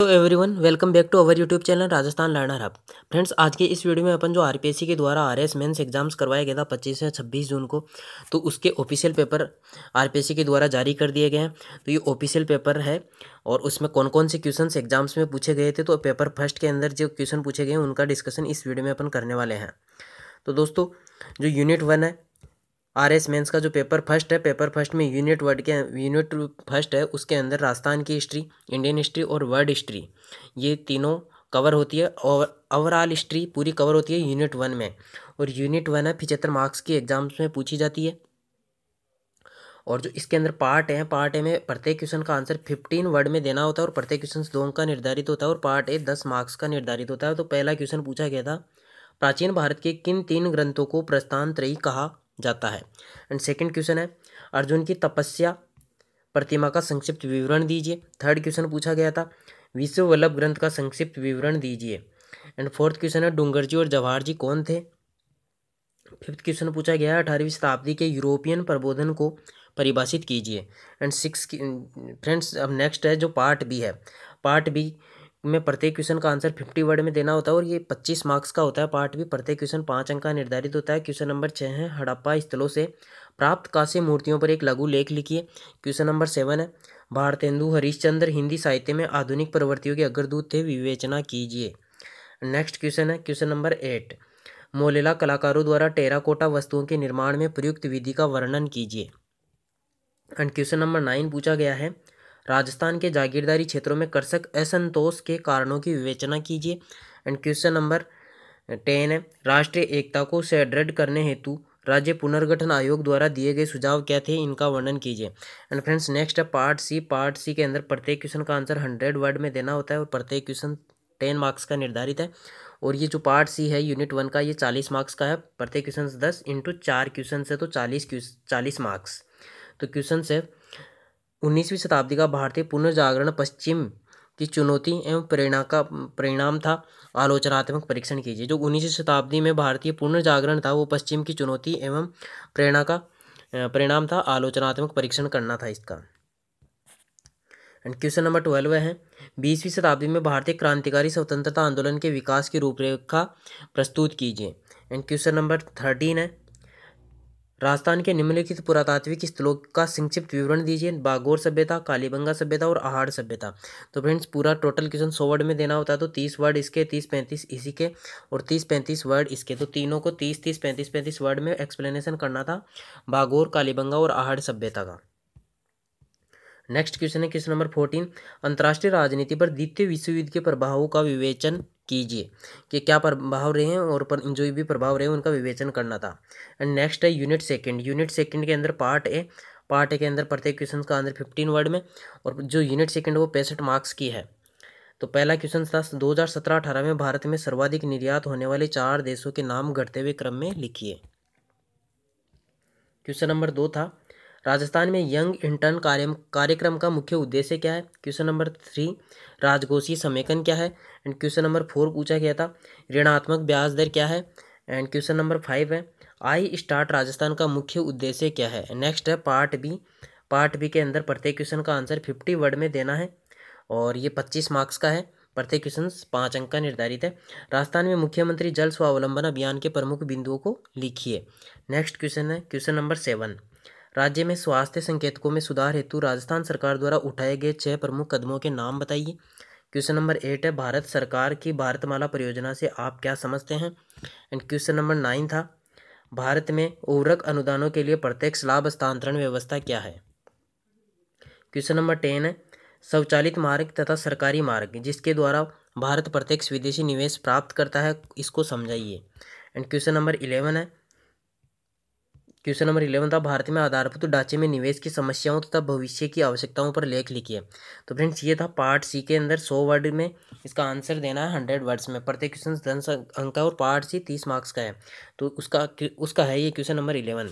तो everyone welcome back to our YouTube channel Rajasthan learner hub friends आज के इस वीडियो में अपन जो आरपीएससी के द्वारा आरएस मेंस एग्जाम्स करवाया गया था 25 से 26 जून को तो उसके ऑफिशियल पेपर आरपीएससी के द्वारा जारी कर दिए गए हैं तो ये ऑफिशियल पेपर है और उसमें कौन कौन से क्वेश्चन एग्जाम्स में पूछे गए थे तो पेपर फर्स्ट के अंदर जो क्वेश्चन पूछे गए उनका डिस्कशन इस वीडियो में अपन करने वाले हैं तो दोस्तों जो यूनिट वन है आर एस मेन्स का जो पेपर फर्स्ट है पेपर फर्स्ट में यूनिट वर्ड के यूनिट फर्स्ट है उसके अंदर राजस्थान की हिस्ट्री इंडियन हिस्ट्री और वर्ल्ड हिस्ट्री ये तीनों कवर होती है और ओवरऑल हिस्ट्री पूरी कवर होती है यूनिट वन में और यूनिट वन है पिछहत्तर मार्क्स की एग्जाम्स में पूछी जाती है और जो इसके अंदर पार्ट है पार्ट ए में प्रत्येक क्वेश्चन का आंसर फिफ्टीन वर्ड में देना होता है और प्रत्येक क्वेश्चन दो का निर्धारित होता है और पार्ट ए दस मार्क्स का निर्धारित होता है तो पहला क्वेश्चन पूछा गया था प्राचीन भारत के किन तीन ग्रंथों को प्रस्थान त्रयी कहा जाता है एंड सेकेंड क्वेश्चन है अर्जुन की तपस्या प्रतिमा का संक्षिप्त विवरण दीजिए थर्ड क्वेश्चन पूछा गया था विश्व वल्लभ ग्रंथ का संक्षिप्त विवरण दीजिए एंड फोर्थ क्वेश्चन है डूंगर जी और जवाहर जी कौन थे फिफ्थ क्वेश्चन पूछा गया है अठारहवीं शताब्दी के यूरोपियन प्रबोधन को परिभाषित कीजिए एंड सिक्स फ्रेंड्स अब नेक्स्ट है जो पार्ट बी है पार्ट बी में प्रत्येक क्वेश्चन का आंसर फिफ्टी वर्ड में देना होता है और ये पच्चीस मार्क्स का होता है पार्ट भी प्रत्येक क्वेश्चन पाँच अंक का निर्धारित होता है क्वेश्चन नंबर छः है हड़प्पा स्थलों से प्राप्त काशी मूर्तियों पर एक लघु लेख लिखिए क्वेश्चन नंबर सेवन है भारतेंदु हरिश्चंद्र हिंदी साहित्य में आधुनिक प्रवृत्तियों के अग्रदूत थे विवेचना कीजिए नेक्स्ट क्वेश्चन है क्वेश्चन नंबर एट मोलेला कलाकारों द्वारा टेराकोटा वस्तुओं के निर्माण में प्रयुक्त विधि का वर्णन कीजिए एंड क्वेश्चन नंबर नाइन पूछा गया है राजस्थान के जागीरदारी क्षेत्रों में कृषक असंतोष के कारणों की विवेचना कीजिए एंड क्वेश्चन नंबर टेन है राष्ट्रीय एकता को सुदृढ़ करने हेतु राज्य पुनर्गठन आयोग द्वारा दिए गए सुझाव क्या थे इनका वर्णन कीजिए एंड फ्रेंड्स नेक्स्ट है पार्ट सी पार्ट सी के अंदर प्रत्येक क्वेश्चन का आंसर हंड्रेड वर्ड में देना होता है और प्रत्येक क्वेश्चन टेन मार्क्स का निर्धारित है और ये जो पार्ट सी है यूनिट वन का ये चालीस मार्क्स का है प्रत्येक क्वेश्चन दस इंटू चार क्वेश्चन है तो चालीस चालीस मार्क्स तो क्वेश्चन है उन्नीसवीं शताब्दी का भारतीय पुनर्जागरण पश्चिम की चुनौती एवं प्रेरणा का परिणाम था आलोचनात्मक परीक्षण कीजिए जो उन्नीसवीं शताब्दी में भारतीय पुनर्जागरण था वो पश्चिम की चुनौती एवं प्रेरणा का परिणाम था आलोचनात्मक परीक्षण करना था इसका एंड क्वेश्चन नंबर ट्वेल्व है बीसवीं शताब्दी में भारतीय क्रांतिकारी स्वतंत्रता आंदोलन के विकास की रूपरेखा प्रस्तुत कीजिए एंड क्वेश्चन नंबर थर्टीन है राजस्थान के निम्नलिखित पुरातात्विक स्थलों का संक्षिप्त विवरण दीजिए बागोर सभ्यता कालीबंगा सभ्यता और आहार सभ्यता तो फ्रेंड्स पूरा टोटल क्वेश्चन सौ वर्ड में देना होता है तो तीस वर्ड इसके तीस पैंतीस इसी के और तीस पैंतीस वर्ड इसके तो तीनों को तीस तीस पैंतीस पैंतीस वर्ड में एक्सप्लेनेशन करना था बागोर कालीबंगा और आहार सभ्यता का नेक्स्ट क्वेश्चन है क्वेश्चन नंबर फोर्टीन अंतर्राष्ट्रीय राजनीति पर द्वितीय विश्व युद्ध के प्रभावों का विवेचन कीजिए कि क्या प्रभाव रहे हैं और पर जो भी प्रभाव रहे हैं उनका विवेचन करना था एंड नेक्स्ट है यूनिट सेकंड यूनिट सेकंड के अंदर पार्ट ए पार्ट ए के अंदर प्रत्येक क्वेश्चन का आंसर फिफ्टीन वर्ड में और जो यूनिट सेकंड वो पैंसठ मार्क्स की है तो पहला क्वेश्चन था दो हज़ार में भारत में सर्वाधिक निर्यात होने वाले चार देशों के नाम घटते हुए क्रम में लिखिए क्वेश्चन नंबर दो था राजस्थान में यंग इंटर्न कार्य कार्यक्रम का मुख्य उद्देश्य क्या है क्वेश्चन नंबर थ्री राजकोषीय समेकन क्या है एंड क्वेश्चन नंबर फोर पूछा गया था ऋणात्मक ब्याज दर क्या है एंड क्वेश्चन नंबर फाइव है आई स्टार्ट राजस्थान का मुख्य उद्देश्य क्या है नेक्स्ट है पार्ट बी पार्ट बी के अंदर प्रत्येक क्वेश्चन का आंसर फिफ्टी वर्ड में देना है और ये पच्चीस मार्क्स का है प्रत्येक क्वेश्चन पाँच अंक का निर्धारित है राजस्थान में मुख्यमंत्री जल स्वावलंबन अभियान के प्रमुख बिंदुओं को लिखिए नेक्स्ट क्वेश्चन है क्वेश्चन नंबर सेवन राज्य में स्वास्थ्य संकेतकों में सुधार हेतु राजस्थान सरकार द्वारा उठाए गए छः प्रमुख कदमों के नाम बताइए क्वेश्चन नंबर एट है भारत सरकार की भारतमाला परियोजना से आप क्या समझते हैं एंड क्वेश्चन नंबर नाइन था भारत में उर्वरक अनुदानों के लिए प्रत्यक्ष लाभ हस्तांतरण व्यवस्था क्या है क्वेश्चन नंबर टेन है स्वचालित मार्ग तथा सरकारी मार्ग जिसके द्वारा भारत प्रत्यक्ष विदेशी निवेश प्राप्त करता है इसको समझाइए एंड क्वेश्चन नंबर इलेवन है क्वेश्चन नंबर इलेवन था भारत में आधारभूत ढांचे में निवेश की समस्याओं तथा भविष्य की आवश्यकताओं पर लेख लिखिए तो फ्रेंड्स ये था पार्ट सी के अंदर सौ वर्ड में इसका आंसर देना है हंड्रेड वर्ड्स में प्रत्येक क्वेश्चन दस अंक का और पार्ट सी तीस मार्क्स का है तो उसका उसका है ये क्वेश्चन नंबर इलेवन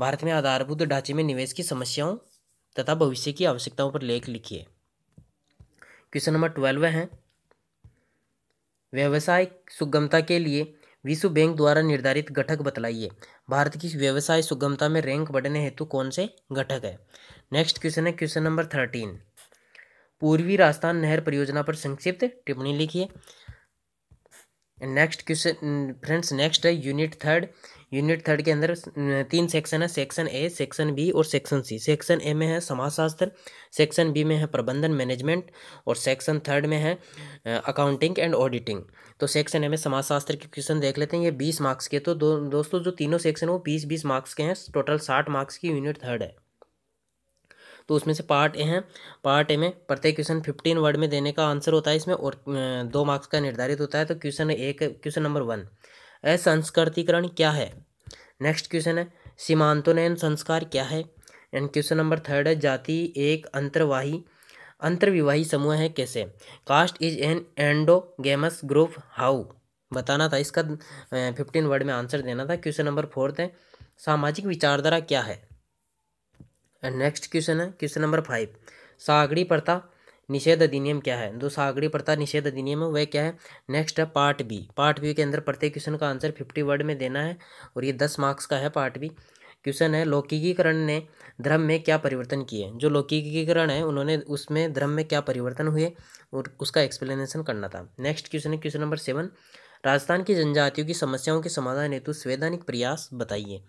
भारत में आधारभूत ढांचे में निवेश की समस्याओं तथा भविष्य की आवश्यकताओं पर लेख लिखिए क्वेश्चन नंबर ट्वेल्व है व्यवसाय सुगमता के लिए विश्व बैंक द्वारा निर्धारित घटक बतलाइए भारत की व्यवसाय सुगमता में रैंक बढ़ने हेतु कौन से घटक है नेक्स्ट क्वेश्चन है क्वेश्चन नंबर थर्टीन पूर्वी राजस्थान नहर परियोजना पर संक्षिप्त टिप्पणी लिखिए नेक्स्ट क्वेश्चन फ्रेंड्स नेक्स्ट है यूनिट थर्ड यूनिट थर्ड के अंदर mm, तीन सेक्शन है सेक्शन ए सेक्शन बी और सेक्शन सी सेक्शन ए में है समाजशास्त्र सेक्शन बी में है प्रबंधन मैनेजमेंट और सेक्शन थर्ड में है अकाउंटिंग एंड ऑडिटिंग तो सेक्शन ए में समाजशास्त्र के क्वेश्चन देख लेते हैं ये बीस मार्क्स के तो दो, दोस्तों जो तीनों सेक्शन है वो बीस बीस मार्क्स के हैं टोटल साठ मार्क्स की यूनिट थर्ड है तो उसमें से पार्ट ए हैं पार्ट ए में प्रत्येक क्वेश्चन फिफ्टीन वर्ड में देने का आंसर होता है इसमें और दो मार्क्स का निर्धारित होता है तो क्वेश्चन एक क्वेश्चन नंबर वन असंस्कृतिकरण क्या है नेक्स्ट क्वेश्चन है सीमांतोनयन संस्कार क्या है एंड क्वेश्चन नंबर थर्ड है जाति एक अंतर्वाही अंतर्विवाही समूह है कैसे caste is an endogamous group how बताना था इसका फिफ्टीन वर्ड में आंसर देना था क्वेश्चन नंबर फोर्थ है सामाजिक विचारधारा क्या है नेक्स्ट क्वेश्चन है क्वेश्चन नंबर फाइव सागरी प्रथा निषेध अधिनियम क्या है दो तो सागरी प्रथा निषेध अधिनियम है वह क्या है नेक्स्ट है पार्ट बी पार्ट बी के अंदर प्रत्येक क्वेश्चन का आंसर फिफ्टी वर्ड में देना है और ये दस मार्क्स का है पार्ट बी क्वेश्चन है लौकिकीकरण ने धर्म में क्या परिवर्तन किए जो लौकिकीकरण है उन्होंने उसमें धर्म में क्या परिवर्तन हुए और उसका एक्सप्लेनेशन करना था नेक्स्ट क्वेश्चन है क्वेश्चन नंबर सेवन राजस्थान की जनजातियों की समस्याओं के समाधान हेतु संवैधानिक प्रयास बताइए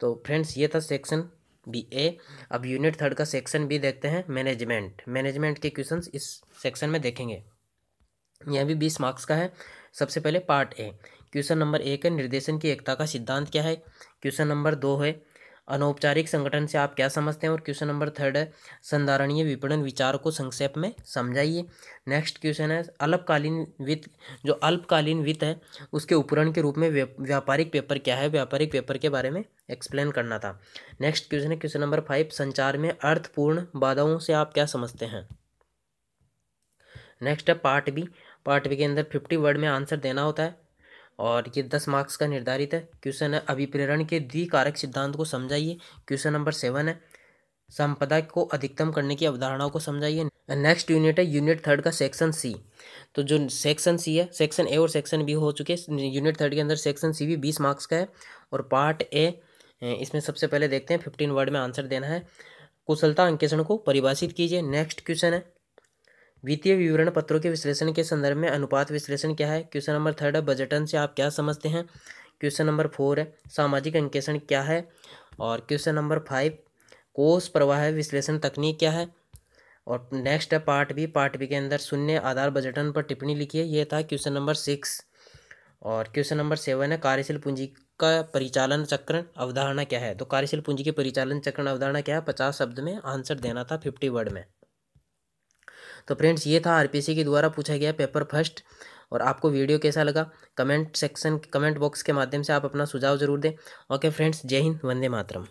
तो फ्रेंड्स ये था सेक्शन बी ए अब यूनिट थर्ड का सेक्शन बी देखते हैं मैनेजमेंट मैनेजमेंट के क्वेश्चन इस सेक्शन में देखेंगे यह भी बीस मार्क्स का है सबसे पहले पार्ट ए क्वेश्चन नंबर एक है निर्देशन की एकता का सिद्धांत क्या है क्वेश्चन नंबर दो है अनौपचारिक संगठन से आप क्या समझते हैं और क्वेश्चन नंबर थर्ड है संधारणीय विपणन विचार को संक्षेप में समझाइए नेक्स्ट क्वेश्चन है अल्पकालीन वित्त जो अल्पकालीन वित्त है उसके उपकरण के रूप में व्यापारिक पेपर क्या है व्यापारिक पेपर के बारे में एक्सप्लेन करना था नेक्स्ट क्वेश्चन है क्वेश्चन नंबर फाइव संचार में अर्थपूर्ण बाधाओं से आप क्या समझते हैं नेक्स्ट है पार्ट बी पार्ट बी के अंदर फिफ्टी वर्ड में आंसर देना होता है और ये दस मार्क्स का निर्धारित है क्वेश्चन है अभिप्रेरण के द्विकारक सिद्धांत को समझाइए क्वेश्चन नंबर सेवन है संपदा को अधिकतम करने की अवधारणाओं को समझाइए नेक्स्ट यूनिट है यूनिट थर्ड का सेक्शन सी तो जो सेक्शन सी है सेक्शन ए और सेक्शन बी हो चुके हैं यूनिट थर्ड के अंदर सेक्शन सी भी बीस मार्क्स का है और पार्ट ए इसमें सबसे पहले देखते हैं फिफ्टीन वर्ड में आंसर देना है कुशलता अंकेषण को परिभाषित कीजिए नेक्स्ट क्वेश्चन है वित्तीय विवरण पत्रों के विश्लेषण के संदर्भ में अनुपात विश्लेषण क्या है क्वेश्चन नंबर थर्ड है बजटन से आप क्या समझते हैं क्वेश्चन नंबर फोर है सामाजिक अंकेषण क्या है और क्वेश्चन नंबर फाइव कोष प्रवाह विश्लेषण तकनीक क्या है और नेक्स्ट है पार्ट बी पार्ट बी के अंदर शून्य आधार बजटन पर टिप्पणी लिखी है यह था क्वेश्चन नंबर सिक्स और क्वेश्चन नंबर सेवन है कार्यशील पूंजी का परिचालन चक्रण अवधारणा क्या है तो कार्यशील पूंजी के परिचालन चक्रण अवधारणा क्या है पचास शब्द में आंसर देना था फिफ्टी वर्ड में तो फ्रेंड्स ये था आर के द्वारा पूछा गया पेपर फर्स्ट और आपको वीडियो कैसा लगा कमेंट सेक्शन कमेंट बॉक्स के माध्यम से आप अपना सुझाव ज़रूर दें ओके फ्रेंड्स जय हिंद वंदे मातरम